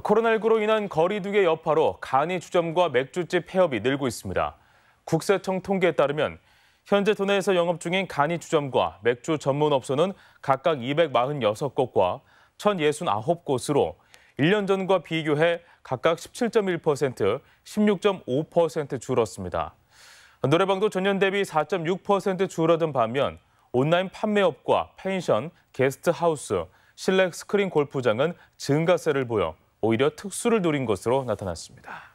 코로나19로 인한 거리두기 여파로 간이 주점과 맥주집 폐업이 늘고 있습니다. 국세청 통계에 따르면 현재 도내에서 영업 중인 간이 주점과 맥주 전문 업소는 각각 246곳과 1,069곳으로 1년 전과 비교해 각각 17.1%, 16.5% 줄었습니다. 노래방도 전년 대비 4.6% 줄어든 반면 온라인 판매업과 펜션, 게스트하우스, 실내 스크린 골프장은 증가세를 보여 오히려 특수를 노린 것으로 나타났습니다.